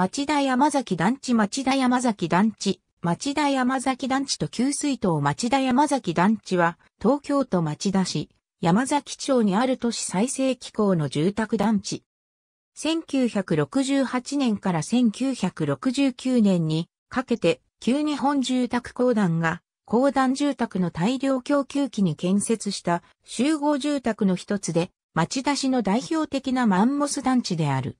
町田山崎団地町田山崎団地町田山崎団地と給水塔町田山崎団地は東京都町田市山崎町にある都市再生機構の住宅団地。1968年から1969年にかけて旧日本住宅公団が公団住宅の大量供給機に建設した集合住宅の一つで町田市の代表的なマンモス団地である。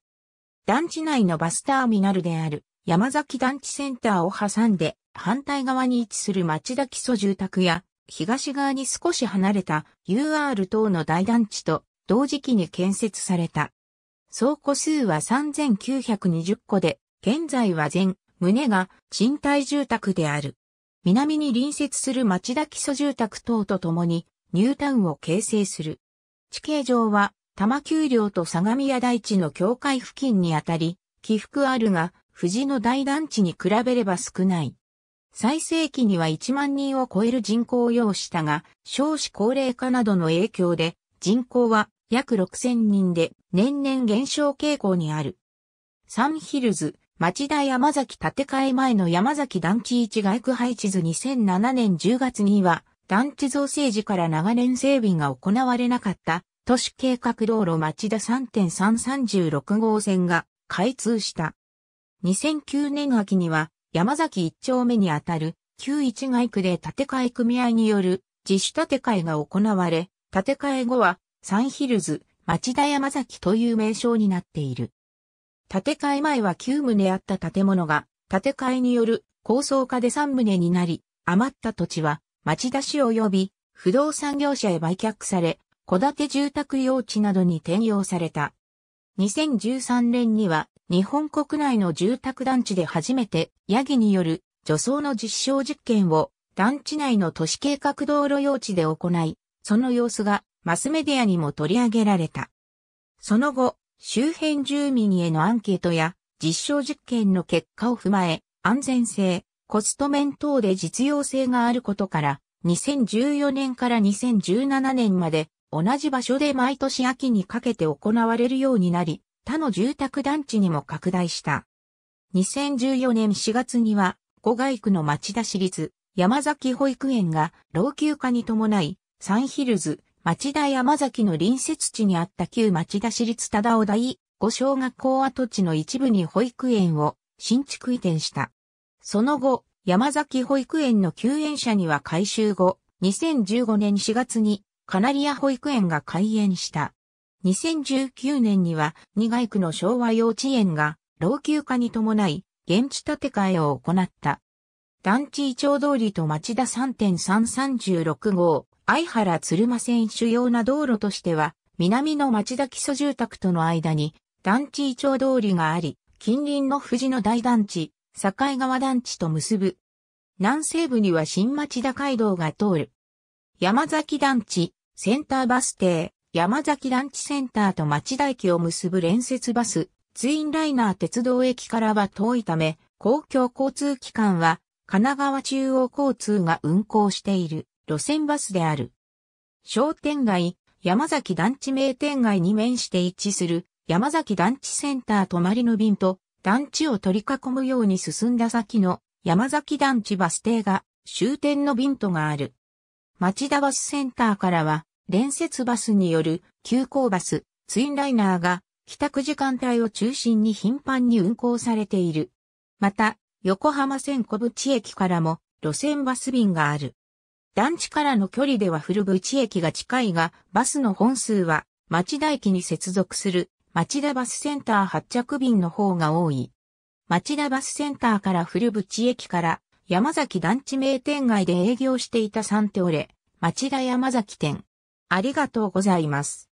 団地内のバスターミナルである山崎団地センターを挟んで反対側に位置する町田基礎住宅や東側に少し離れた UR 等の大団地と同時期に建設された。総戸数は3920戸で、現在は全棟が賃貸住宅である。南に隣接する町田基礎住宅等とともにニュータウンを形成する。地形上は多摩丘陵と相模屋台地の境界付近にあたり、起伏あるが、藤の大団地に比べれば少ない。最盛期には1万人を超える人口を要したが、少子高齢化などの影響で、人口は約6000人で年々減少傾向にある。サンヒルズ、町田山崎建て替え前の山崎団地一外区配置図2007年10月には、団地造成時から長年整備が行われなかった都市計画道路町田3.336号線が開通した。2009年秋には山崎一丁目にあたる旧市街区で建て替え組合による自主建て替えが行われ、建て替え後はサンヒルズ町田山崎という名称になっている。建て替え前は9棟あった建物が建て替えによる高層化で3棟になり、余った土地は町田市及び不動産業者へ売却され、戸建て住宅用地などに転用された。2013年には日本国内の住宅団地で初めてヤギによる除草の実証実験を団地内の都市計画道路用地で行い、その様子がマスメディアにも取り上げられた。その後、周辺住民へのアンケートや実証実験の結果を踏まえ、安全性、コスト面等で実用性があることから、2014年から2017年まで同じ場所で毎年秋にかけて行われるようになり、他の住宅団地にも拡大した。2014年4月には、五街区の町田市立山崎保育園が老朽化に伴い、サンヒルズ、町田山崎の隣接地にあった旧町田市立忠尾台五小学校跡地の一部に保育園を新築移転した。その後、山崎保育園の休園者には改修後、2015年4月にカナリア保育園が開園した。2019年には、二外区の昭和幼稚園が、老朽化に伴い、現地建て替えを行った。団地丁通りと町田3.336号、相原鶴間線主要な道路としては、南の町田基礎住宅との間に、団地丁通りがあり、近隣の富士の大団地、境川団地と結ぶ。南西部には新町田街道が通る。山崎団地、センターバス停、山崎団地センターと町田駅を結ぶ連接バス、ツインライナー鉄道駅からは遠いため、公共交通機関は、神奈川中央交通が運行している路線バスである。商店街、山崎団地名店街に面して一致する山崎団地センター泊まりの便と団地を取り囲むように進んだ先の山崎団地バス停が終点の便とがある。町田バスセンターからは連接バスによる急行バス、ツインライナーが帰宅時間帯を中心に頻繁に運行されている。また、横浜線小淵駅からも路線バス便がある。団地からの距離では古淵駅が近いが、バスの本数は町田駅に接続する町田バスセンター発着便の方が多い。町田バスセンターから古淵駅から山崎団地名店街で営業していたサンテオレ、町田山崎店、ありがとうございます。